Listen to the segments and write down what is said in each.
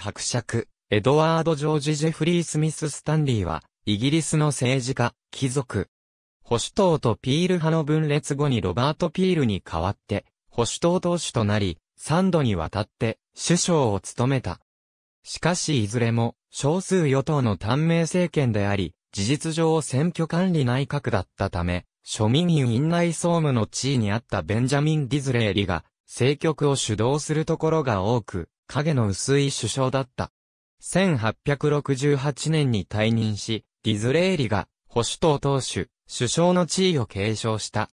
伯爵、エドワード・ジョージ・ジェフリー・スミス・スタンリーは、イギリスの政治家、貴族。保守党とピール派の分裂後にロバート・ピールに代わって、保守党党首となり、3度にわたって、首相を務めた。しかしいずれも、少数与党の短命政権であり、事実上選挙管理内閣だったため、庶民院内総務の地位にあったベンジャミン・ディズレーリが、政局を主導するところが多く、影の薄い首相だった。1868年に退任し、ディズレーリが保守党党首、首相の地位を継承した。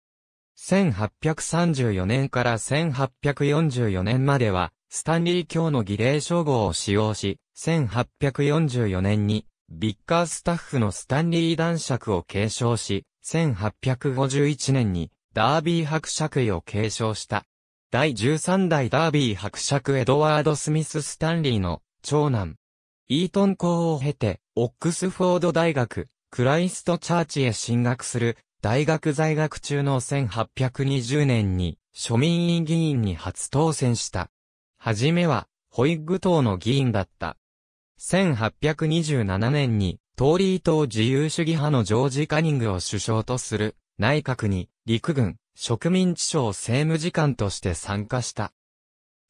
1834年から1844年までは、スタンリー卿の儀礼称号を使用し、1844年に、ビッカースタッフのスタンリー男爵を継承し、1851年に、ダービー伯爵位を継承した。第13代ダービー伯爵エドワード・スミス・スタンリーの長男。イートン校を経て、オックスフォード大学、クライストチャーチへ進学する、大学在学中の1820年に、庶民院議員に初当選した。はじめは、ホイッグ党の議員だった。1827年に、トーリー党自由主義派のジョージ・カニングを首相とする、内閣に、陸軍、植民地省政務次官として参加した。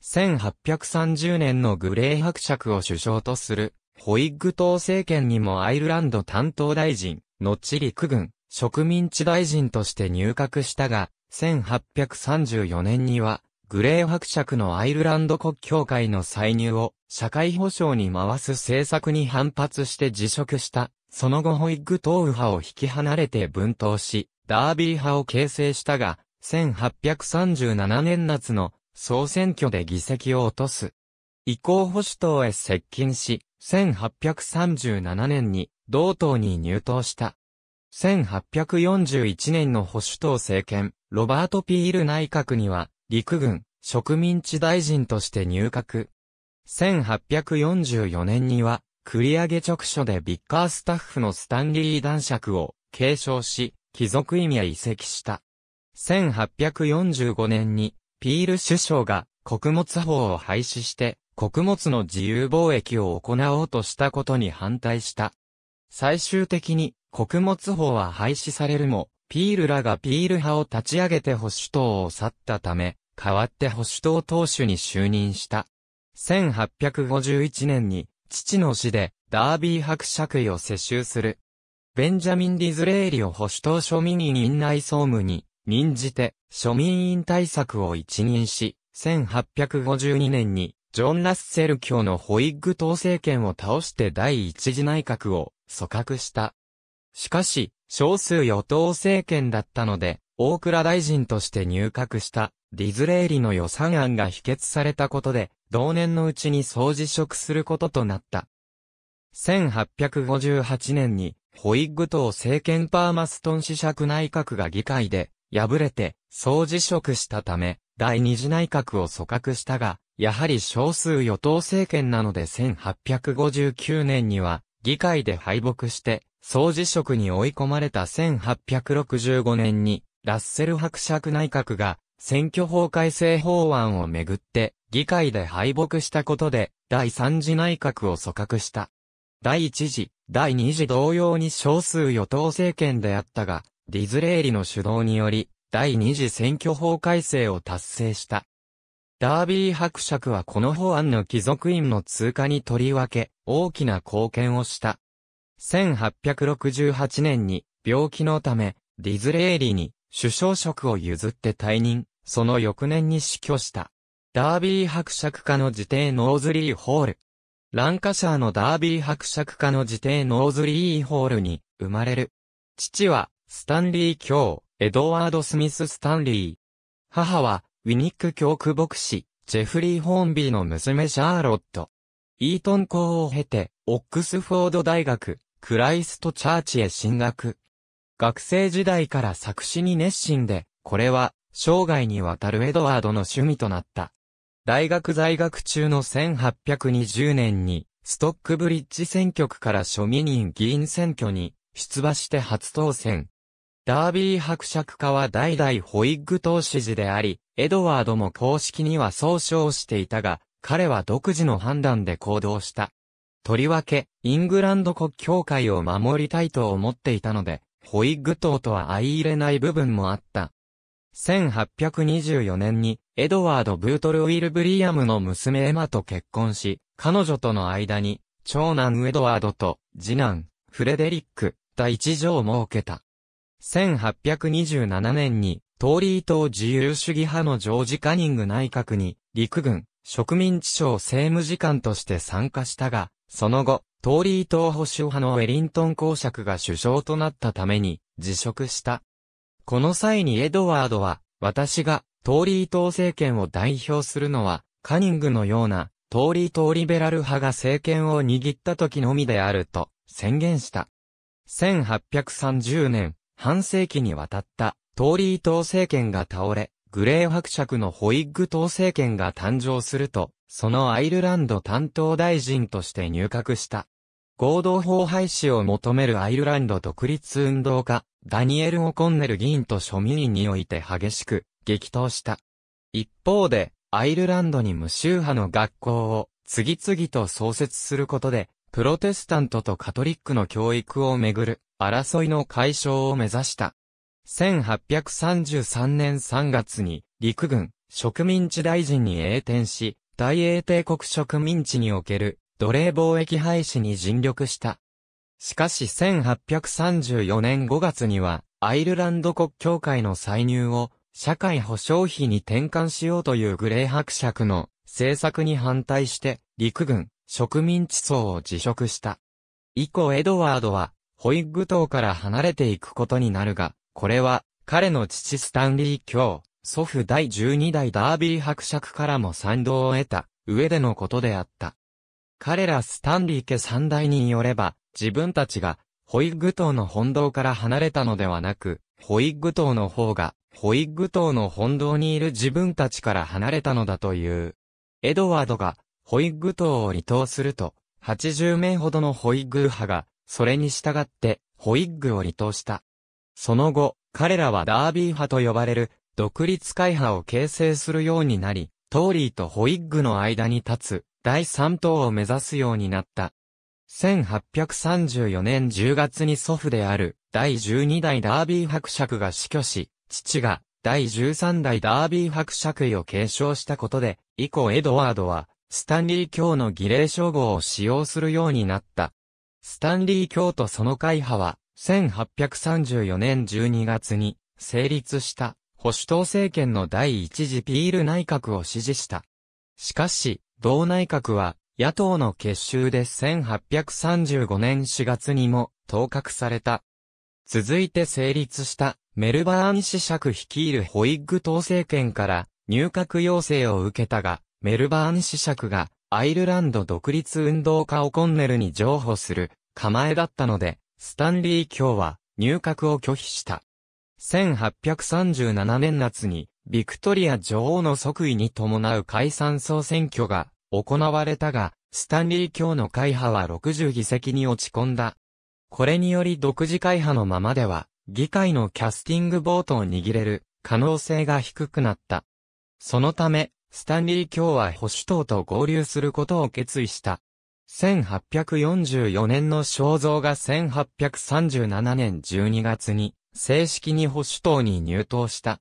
1830年のグレー伯爵を首相とする、ホイッグ党政権にもアイルランド担当大臣、後陸軍、植民地大臣として入閣したが、1834年には、グレー伯爵のアイルランド国教会の歳入を社会保障に回す政策に反発して辞職した。その後ホイッグ党右派を引き離れて分党し、ダービー派を形成したが、1837年夏の総選挙で議席を落とす。移行保守党へ接近し、1837年に同党に入党した。1841年の保守党政権、ロバート・ピール内閣には、陸軍、植民地大臣として入閣。1844年には、繰り上げ直所でビッカースタッフのスタンリー男爵を継承し、貴族意味へ移籍した。1845年に、ピール首相が穀物法を廃止して、穀物の自由貿易を行おうとしたことに反対した。最終的に、穀物法は廃止されるも、ピールらがピール派を立ち上げて保守党を去ったため、代わって保守党党首に就任した。1851年に、父の死で、ダービー伯爵位を接収する。ベンジャミン・ディズレーリを保守党庶民院院内総務に任じて庶民院対策を一任し、1852年にジョン・ラッセル卿のホイッグ党政権を倒して第一次内閣を組閣した。しかし、少数与党政権だったので、大倉大臣として入閣したディズレーリの予算案が否決されたことで、同年のうちに総辞職することとなった。1858年に、ホイッグ党政権パーマストン子区内閣が議会で、敗れて、総辞職したため、第二次内閣を組閣したが、やはり少数与党政権なので1859年には、議会で敗北して、総辞職に追い込まれた1865年に、ラッセル伯爵内閣が、選挙法改正法案をめぐって、議会で敗北したことで、第三次内閣を組閣した。第一次、第二次同様に少数与党政権であったが、ディズレーリの主導により、第二次選挙法改正を達成した。ダービー伯爵はこの法案の貴族院の通過にとりわけ、大きな貢献をした。1868年に、病気のため、ディズレーリに、首相職を譲って退任、その翌年に死去した。ダービー伯爵家の自邸ノーズリーホール、ランカシャーのダービー伯爵家の自邸ノーズリーホールに生まれる。父は、スタンリー教、エドワード・スミス・スタンリー。母は、ウィニック教区牧師、ジェフリー・ホーンビーの娘シャーロット。イートン校を経て、オックスフォード大学、クライストチャーチへ進学。学生時代から作詞に熱心で、これは、生涯にわたるエドワードの趣味となった。大学在学中の1820年に、ストックブリッジ選挙区から庶民院議員選挙に出馬して初当選。ダービー伯爵家は代々ホイッグ党支持であり、エドワードも公式には総称していたが、彼は独自の判断で行動した。とりわけ、イングランド国教会を守りたいと思っていたので、ホイッグ党とは相入れない部分もあった。1824年にエドワード・ブートル・ウィル・ブリアムの娘エマと結婚し、彼女との間に、長男エドワードと、次男、フレデリック、第一条を設けた。1827年に、トーリー党自由主義派のジョージ・カニング内閣に、陸軍、植民地省政務次官として参加したが、その後、トーリー党保守派のウェリントン公爵が首相となったために、辞職した。この際にエドワードは、私がトーリー党政権を代表するのは、カニングのような、トーリー党リベラル派が政権を握った時のみであると、宣言した。1830年、半世紀にわたった、トーリー党政権が倒れ、グレー伯爵のホイッグ党政権が誕生すると、そのアイルランド担当大臣として入閣した。合同法廃止を求めるアイルランド独立運動家、ダニエル・オコンネル議員と庶民において激しく激闘した。一方で、アイルランドに無宗派の学校を次々と創設することで、プロテスタントとカトリックの教育をめぐる争いの解消を目指した。1833年3月に陸軍植民地大臣に栄転し、大英帝国植民地における奴隷貿易廃止に尽力した。しかし1834年5月にはアイルランド国教会の歳入を社会保障費に転換しようというグレー伯爵の政策に反対して陸軍植民地層を辞職した。以降エドワードはホイッグ島から離れていくことになるが、これは彼の父スタンリー卿、祖父第12代ダービー伯爵からも賛同を得た上でのことであった。彼らスタンリー家三代によれば、自分たちがホイッグ島の本堂から離れたのではなく、ホイッグ島の方がホイッグ島の本堂にいる自分たちから離れたのだという。エドワードが、ホイッグ島を離島すると、80名ほどのホイッグ派が、それに従って、ホイッグを離島した。その後、彼らはダービー派と呼ばれる、独立会派を形成するようになり、トーリーとホイッグの間に立つ、第3党を目指すようになった。1834年10月に祖父である、第12代ダービー伯爵が死去し、父が第13代ダービー伯爵位を継承したことで、以降エドワードは、スタンリー教の儀礼称号を使用するようになった。スタンリー教とその会派は、1834年12月に成立した保守党政権の第一次ピール内閣を支持した。しかし、同内閣は野党の結集で1835年4月にも当格された。続いて成立したメルバーン市爵率いるホイッグ党政権から入閣要請を受けたが、メルバーン市爵がアイルランド独立運動家をコンネルに譲歩する構えだったので、スタンリー卿は入閣を拒否した。1837年夏に、ビクトリア女王の即位に伴う解散総選挙が行われたが、スタンリー卿の会派は60議席に落ち込んだ。これにより独自会派のままでは、議会のキャスティングボートを握れる可能性が低くなった。そのため、スタンリー卿は保守党と合流することを決意した。1844年の肖像が1837年12月に正式に保守党に入党した。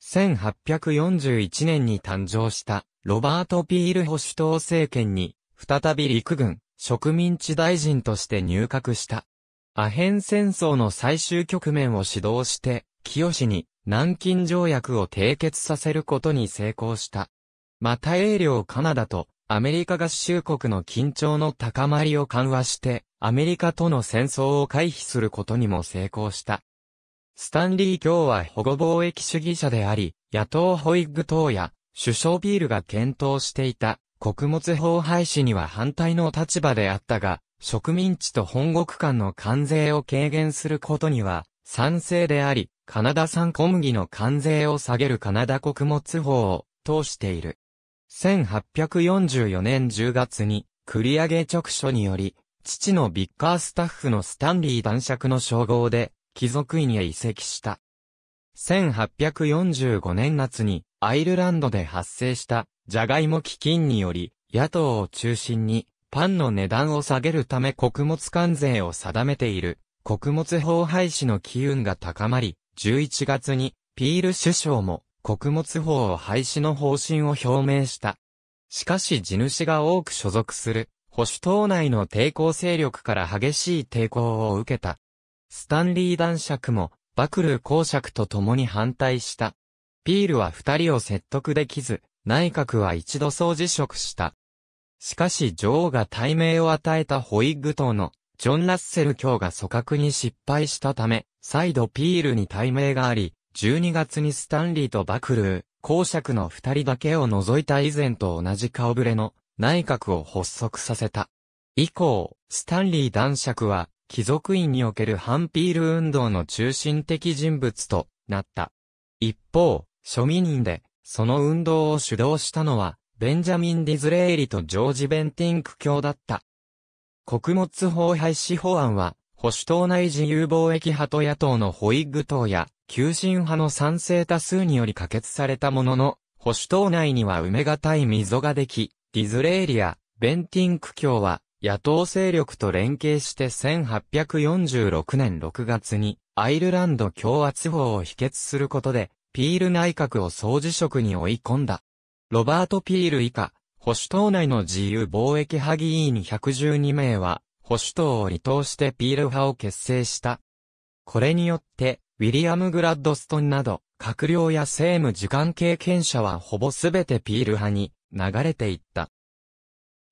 1841年に誕生したロバート・ピール保守党政権に再び陸軍植民地大臣として入閣した。アヘン戦争の最終局面を指導して、清に南京条約を締結させることに成功した。また英領カナダとアメリカ合衆国の緊張の高まりを緩和して、アメリカとの戦争を回避することにも成功した。スタンリー卿は保護貿易主義者であり、野党ホイッグ党や首相ビールが検討していた穀物法廃止には反対の立場であったが、植民地と本国間の関税を軽減することには、賛成であり、カナダ産小麦の関税を下げるカナダ穀物法を通している。1844年10月に、繰り上げ直書により、父のビッカースタッフのスタンリー男爵の称号で、貴族院へ移籍した。1845年夏に、アイルランドで発生した、ジャガイモ基金により、野党を中心に、パンの値段を下げるため穀物関税を定めている、穀物法廃止の機運が高まり、11月に、ピール首相も、穀物法を廃止の方針を表明した。しかし地主が多く所属する、保守党内の抵抗勢力から激しい抵抗を受けた。スタンリー男爵も、バクルー公爵と共に反対した。ピールは二人を説得できず、内閣は一度総辞職した。しかし女王が大名を与えたホイッグ島のジョン・ラッセル卿が組閣に失敗したため、再度ピールに大名があり、12月にスタンリーとバクルー、公爵の二人だけを除いた以前と同じ顔ぶれの内閣を発足させた。以降、スタンリー男爵は、貴族院における反ピール運動の中心的人物となった。一方、庶民院で、その運動を主導したのは、ベンジャミン・ディズレーリとジョージ・ベンティンク卿だった。穀物法廃止法案は、保守党内自由貿易派と野党のホイッグ党や、急進派の賛成多数により可決されたものの、保守党内には埋めがたい溝ができ、ディズレーリやベンティンク卿は野党勢力と連携して1846年6月にアイルランド共和地方を否決することで、ピール内閣を総辞職に追い込んだ。ロバート・ピール以下、保守党内の自由貿易派議員112名は、保守党を離党してピール派を結成した。これによって、ウィリアム・グラッドストンなど、閣僚や政務次官経験者はほぼすべてピール派に流れていった。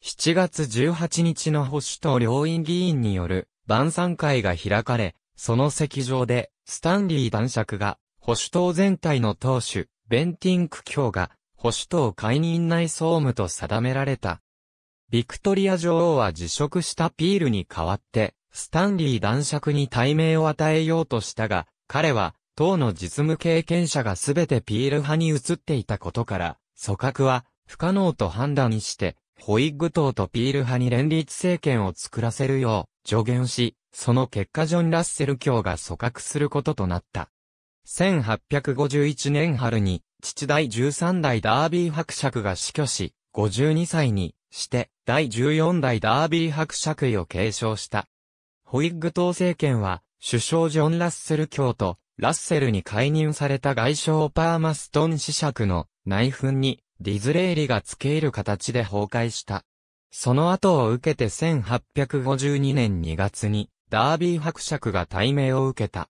7月18日の保守党両院議員による晩餐会が開かれ、その席上で、スタンリー男爵が、保守党全体の党首、ベンティンク卿が、保守党解任内総務と定められた。ビクトリア女王は辞職したピールに代わって、スタンリー男爵に対名を与えようとしたが、彼は、党の実務経験者がすべてピール派に移っていたことから、組閣は不可能と判断して、ホイッグ党とピール派に連立政権を作らせるよう助言し、その結果ジョン・ラッセル卿が組閣することとなった。1851年春に父第13代ダービー伯爵が死去し、52歳にして、第14代ダービー伯爵位を継承した。ホイッグ党政権は、首相ジョン・ラッセル卿と、ラッセルに解任された外相パーマストン子爵の内紛に、ディズレーリが付け入る形で崩壊した。その後を受けて1852年2月に、ダービー伯爵が対名を受けた。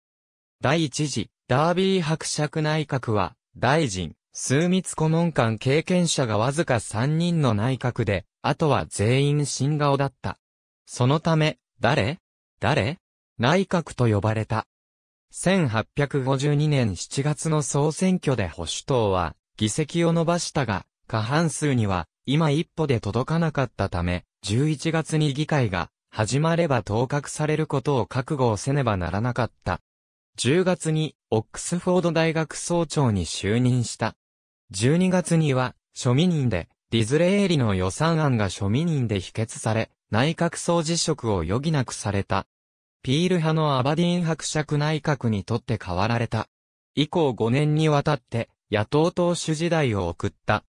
第一次、ダービー伯爵内閣は、大臣、枢密顧問官経験者がわずか3人の内閣で、あとは全員新顔だった。そのため、誰誰内閣と呼ばれた。1852年7月の総選挙で保守党は、議席を伸ばしたが、過半数には、今一歩で届かなかったため、11月に議会が、始まれば当格されることを覚悟をせねばならなかった。10月にオックスフォード大学総長に就任した。12月には、庶民人で、ディズレーリの予算案が庶民人で否決され、内閣総辞職を余儀なくされた。ピール派のアバディーン伯爵内閣にとって変わられた。以降5年にわたって、野党党首時代を送った。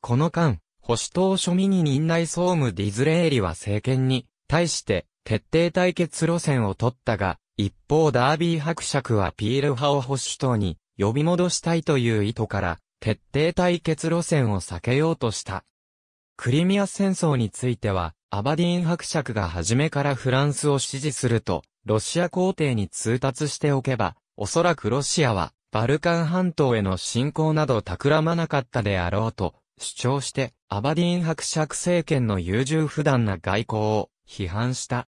この間、保守党庶民に任内総務ディズレーリは政権に、対して、徹底対決路線を取ったが、一方ダービー伯爵はピール派を保守党に呼び戻したいという意図から、徹底対決路線を避けようとした。クリミア戦争については、アバディーン伯爵が初めからフランスを支持すると、ロシア皇帝に通達しておけば、おそらくロシアは、バルカン半島への侵攻など企まなかったであろうと、主張して、アバディーン伯爵政権の優柔不断な外交を批判した。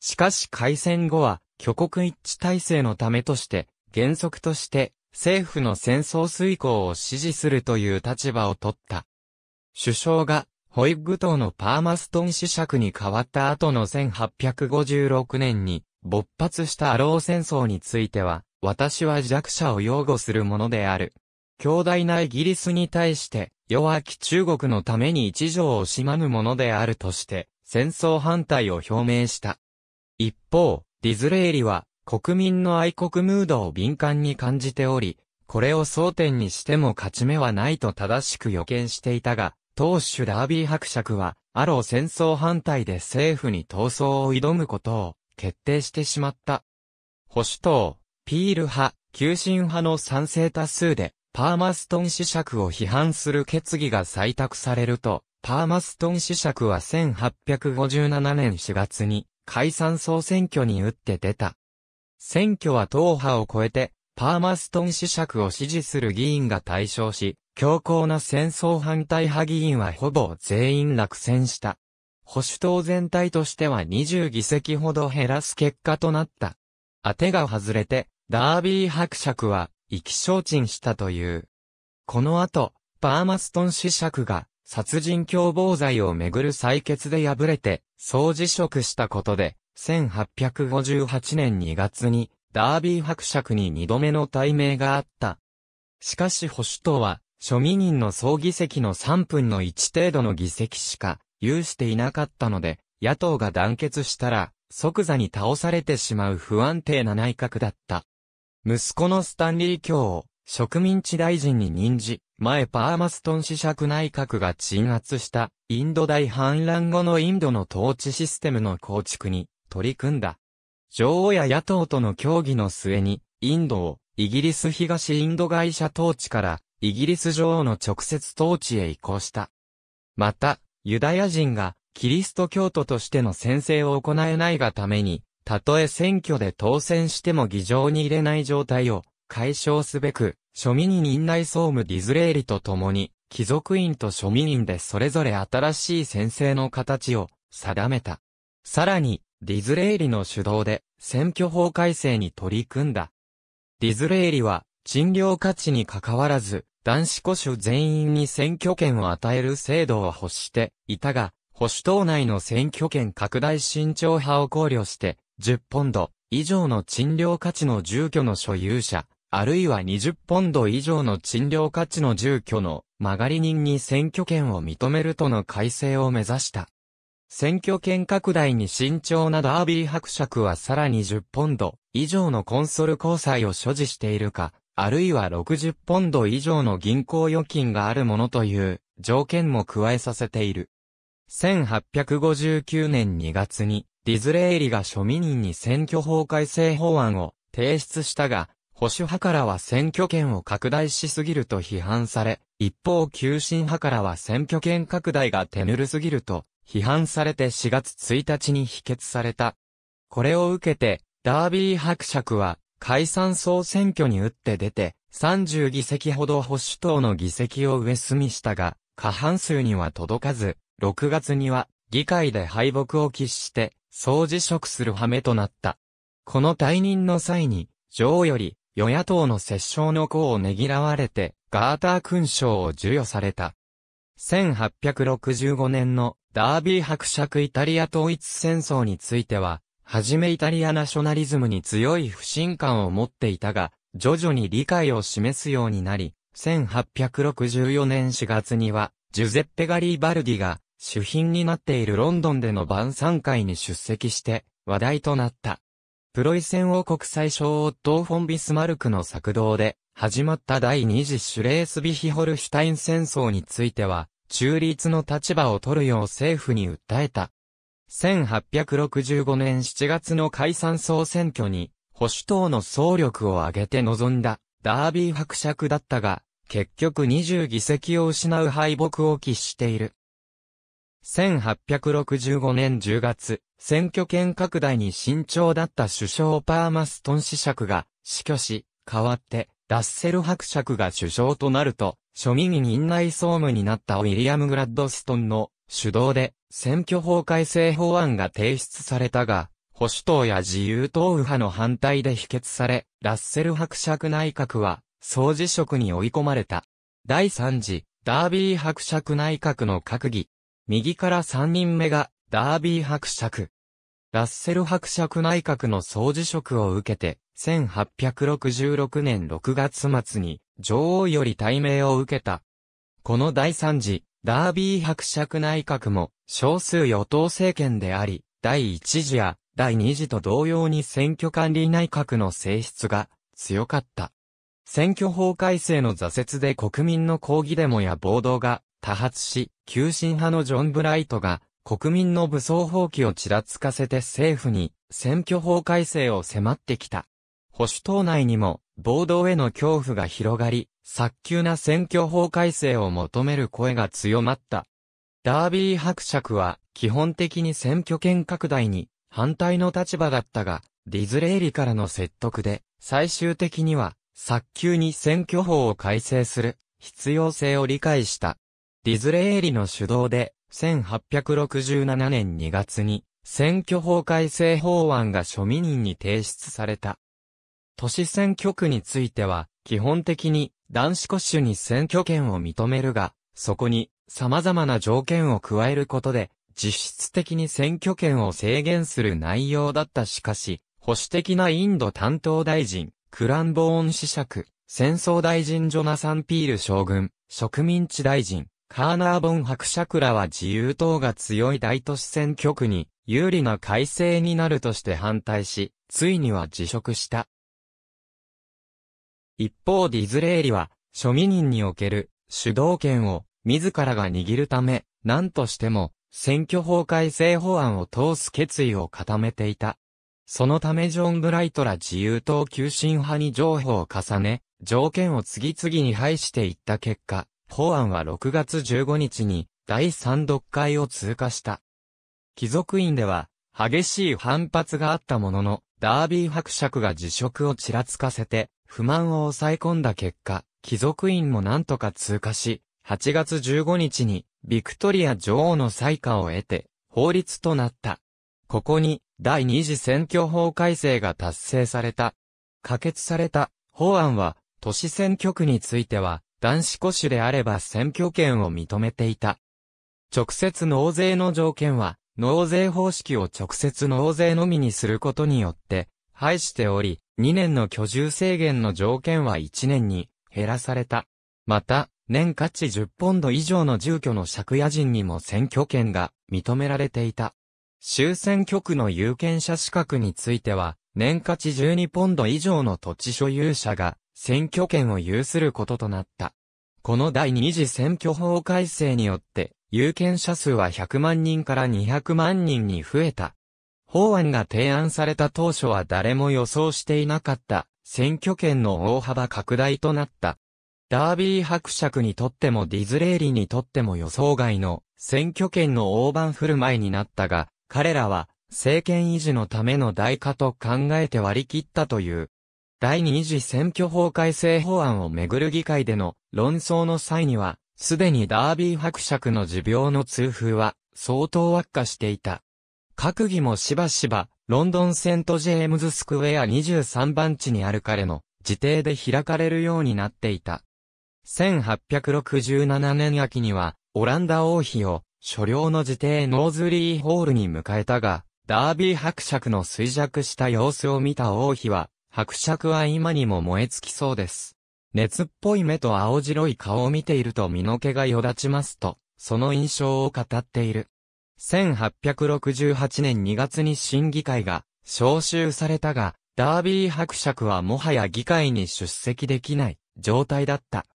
しかし開戦後は、挙国一致体制のためとして、原則として、政府の戦争遂行を支持するという立場を取った。首相が、ホイッグ島のパーマストン試爵に変わった後の1856年に、勃発したアロー戦争については、私は弱者を擁護するものである。強大なイギリスに対して、弱き中国のために一条をしまぬものであるとして、戦争反対を表明した。一方、ディズレーリは国民の愛国ムードを敏感に感じており、これを争点にしても勝ち目はないと正しく予見していたが、当主ダービー伯爵は、アロー戦争反対で政府に闘争を挑むことを決定してしまった。保守党、ピール派、急進派の賛成多数で、パーマストン子爵を批判する決議が採択されると、パーマストン子爵は1857年4月に解散総選挙に打って出た。選挙は党派を超えて、パーマストン主爵を支持する議員が対象し、強硬な戦争反対派議員はほぼ全員落選した。保守党全体としては20議席ほど減らす結果となった。当てが外れて、ダービー伯爵は、意気消沈したという。この後、パーマストン主爵が、殺人共謀罪をめぐる採決で敗れて、総辞職したことで、1858年2月に、ダービー伯爵に二度目の対名があった。しかし保守党は、庶民人の総議席の3分の1程度の議席しか、有していなかったので、野党が団結したら、即座に倒されてしまう不安定な内閣だった。息子のスタンリー卿を植民地大臣に任じ、前パーマストン子爵内閣が鎮圧したインド大反乱後のインドの統治システムの構築に取り組んだ。女王や野党との協議の末に、インドをイギリス東インド会社統治からイギリス女王の直接統治へ移行した。また、ユダヤ人がキリスト教徒としての宣誓を行えないがために、たとえ選挙で当選しても議場に入れない状態を解消すべく、庶民院内総務ディズレーリと共に、貴族院と庶民院でそれぞれ新しい先生の形を定めた。さらに、ディズレーリの主導で選挙法改正に取り組んだ。ディズレーリは、賃料価値に関わらず、男子古種全員に選挙権を与える制度を欲していたが、保守党内の選挙権拡大慎重派を考慮して、10ポンド以上の賃料価値の住居の所有者、あるいは20ポンド以上の賃料価値の住居の曲がり人に選挙権を認めるとの改正を目指した。選挙権拡大に慎重なダービー伯爵はさらに10ポンド以上のコンソル交際を所持しているか、あるいは60ポンド以上の銀行預金があるものという条件も加えさせている。1859年2月にディズレーリが庶民に選挙法改正法案を提出したが、保守派からは選挙権を拡大しすぎると批判され、一方急進派からは選挙権拡大が手ぬるすぎると批判されて4月1日に否決された。これを受けて、ダービー伯爵は解散総選挙に打って出て、30議席ほど保守党の議席を上済みしたが、過半数には届かず、6月には議会で敗北を喫して、総辞職する羽目となった。この退任の際に、女王より、与野党の折衝の功をねぎらわれて、ガーター勲章を授与された。1865年のダービー伯爵イタリア統一戦争については、はじめイタリアナショナリズムに強い不信感を持っていたが、徐々に理解を示すようになり、1864年4月には、ジュゼッペ・ガリー・バルディが、主賓になっているロンドンでの晩餐会に出席して、話題となった。プロイセン王国最小オットーフォン・ビスマルクの作動で、始まった第二次シュレースビヒホルシュタイン戦争については、中立の立場を取るよう政府に訴えた。1865年7月の解散総選挙に、保守党の総力を挙げて臨んだ、ダービー伯爵だったが、結局20議席を失う敗北を喫している。1865年10月、選挙権拡大に慎重だった首相パーマストン氏爵が死去し、代わってラッセル伯爵が首相となると、庶民院内総務になったウィリアム・グラッドストンの主導で選挙法改正法案が提出されたが、保守党や自由党右派の反対で否決され、ラッセル伯爵内閣は総辞職に追い込まれた。第3次、ダービー伯爵内閣の閣議。右から3人目がダービー伯爵。ラッセル伯爵内閣の総辞職を受けて、1866年6月末に女王より対名を受けた。この第3次、ダービー伯爵内閣も少数与党政権であり、第1次や第2次と同様に選挙管理内閣の性質が強かった。選挙法改正の挫折で国民の抗議デモや暴動が多発し、急進派のジョン・ブライトが国民の武装放棄をちらつかせて政府に選挙法改正を迫ってきた。保守党内にも暴動への恐怖が広がり、早急な選挙法改正を求める声が強まった。ダービー伯爵は基本的に選挙権拡大に反対の立場だったが、ディズレーリからの説得で最終的には早急に選挙法を改正する必要性を理解した。ディズレーリの主導で1867年2月に、選挙法改正法案が庶民人に提出された。都市選挙区については、基本的に男子戸種に選挙権を認めるが、そこに様々な条件を加えることで、実質的に選挙権を制限する内容だったしかし、保守的なインド担当大臣、クランボーン司爵、戦争大臣ジョナサン・ピール将軍、植民地大臣、カーナーボン伯爵らは自由党が強い大都市選挙区に有利な改正になるとして反対し、ついには辞職した。一方ディズレーリは、庶民人における主導権を自らが握るため、何としても選挙法改正法案を通す決意を固めていた。そのためジョン・ブライトら自由党急進派に譲歩を重ね、条件を次々に排していった結果、法案は6月15日に第3読会を通過した。貴族院では激しい反発があったものの、ダービー伯爵が辞職をちらつかせて、不満を抑え込んだ結果、貴族院もなんとか通過し、8月15日に、ビクトリア女王の裁可を得て、法律となった。ここに、第二次選挙法改正が達成された。可決された、法案は、都市選挙区については、男子個種であれば選挙権を認めていた。直接納税の条件は、納税方式を直接納税のみにすることによって、廃しており、2年の居住制限の条件は1年に減らされた。また、年価値10ポンド以上の住居の借家人にも選挙権が認められていた。終選挙区の有権者資格については、年価値12ポンド以上の土地所有者が選挙権を有することとなった。この第二次選挙法改正によって、有権者数は100万人から200万人に増えた。法案が提案された当初は誰も予想していなかった、選挙権の大幅拡大となった。ダービー伯爵にとってもディズレーリにとっても予想外の選挙権の大盤振る舞いになったが、彼らは政権維持のための代価と考えて割り切ったという。第二次選挙法改正法案をめぐる議会での論争の際には、すでにダービー伯爵の持病の痛風は相当悪化していた。閣議もしばしば、ロンドンセントジェームズスクエア23番地にある彼の自邸で開かれるようになっていた。1867年秋には、オランダ王妃を所領の自邸ノーズリーホールに迎えたが、ダービー伯爵の衰弱した様子を見た王妃は、伯爵は今にも燃え尽きそうです。熱っぽい目と青白い顔を見ていると身の毛がよだちますと、その印象を語っている。1868年2月に審議会が招集されたが、ダービー伯爵はもはや議会に出席できない状態だった。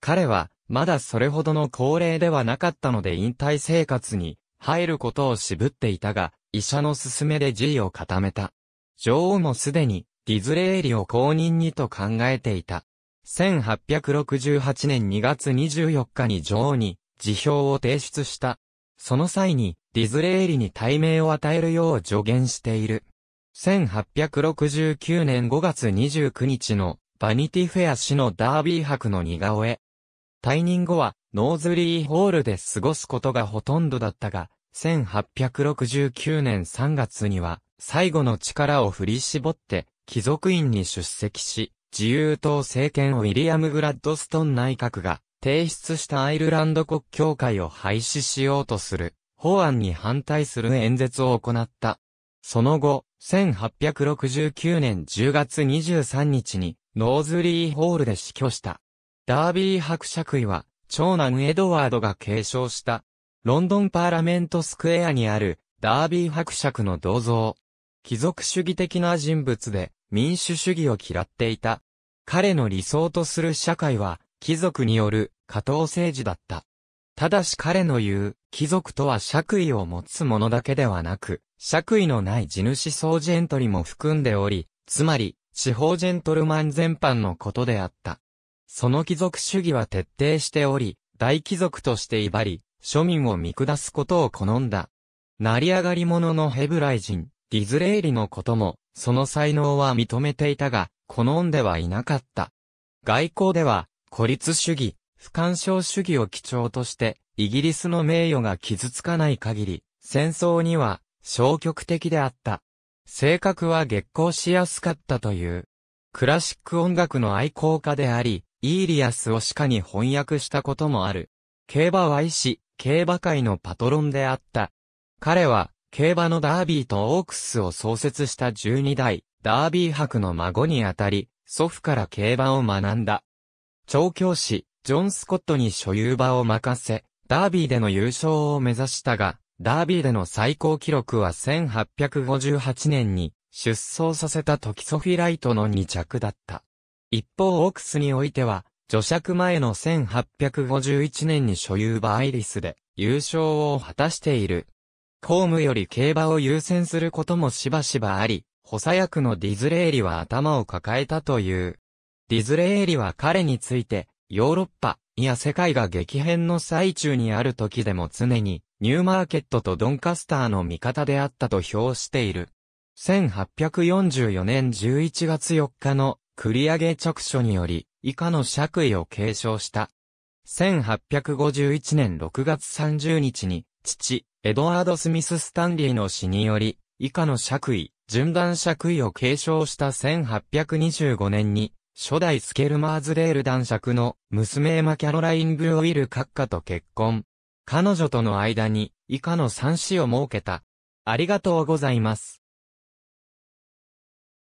彼は、まだそれほどの高齢ではなかったので引退生活に入ることを渋っていたが、医者の勧めで辞意を固めた。女王もすでにディズレーリを公認にと考えていた。1868年2月24日に女王に辞表を提出した。その際にディズレーリに対名を与えるよう助言している。1869年5月29日のバニティフェア氏のダービー博の似顔絵。退任後はノーズリーホールで過ごすことがほとんどだったが、1869年3月には最後の力を振り絞って、貴族院に出席し、自由党政権ウィリアム・グラッドストン内閣が提出したアイルランド国教会を廃止しようとする法案に反対する演説を行った。その後、1869年10月23日にノーズリーホールで死去した。ダービー伯爵位は長男エドワードが継承した。ロンドンパーラメントスクエアにあるダービー伯爵の銅像。貴族主義的な人物で民主主義を嫌っていた。彼の理想とする社会は貴族による下等政治だった。ただし彼の言う貴族とは爵位を持つ者だけではなく、爵位のない地主総ジェントリも含んでおり、つまり地方ジェントルマン全般のことであった。その貴族主義は徹底しており、大貴族として威張り、庶民を見下すことを好んだ。成り上がり者のヘブライ人、ディズレーリのことも、その才能は認めていたが、好んではいなかった。外交では、孤立主義、不干渉主義を基調として、イギリスの名誉が傷つかない限り、戦争には消極的であった。性格は激行しやすかったという。クラシック音楽の愛好家であり、イーリアスを鹿に翻訳したこともある。競馬は医師、競馬界のパトロンであった。彼は、競馬のダービーとオークスを創設した12代、ダービー博の孫にあたり、祖父から競馬を学んだ。調教師、ジョン・スコットに所有馬を任せ、ダービーでの優勝を目指したが、ダービーでの最高記録は1858年に出走させた時ソフィライトの2着だった。一方オークスにおいては、除尺前の1851年に所有馬アイリスで優勝を果たしている公務より競馬を優先することもしばしばあり、補佐役のディズレーリは頭を抱えたという。ディズレーリは彼について、ヨーロッパ、いや世界が激変の最中にある時でも常に、ニューマーケットとドンカスターの味方であったと評している。1844年11月4日の繰り上げ直書により、以下の爵位を継承した。1851年6月30日に、父、エドワード・スミス・スタンリーの死により、以下の爵位、順断爵位を継承した1825年に、初代スケルマーズレール男爵の娘エマ・キャロライン・ブウイル閣下と結婚。彼女との間に以下の三子を設けた。ありがとうございます。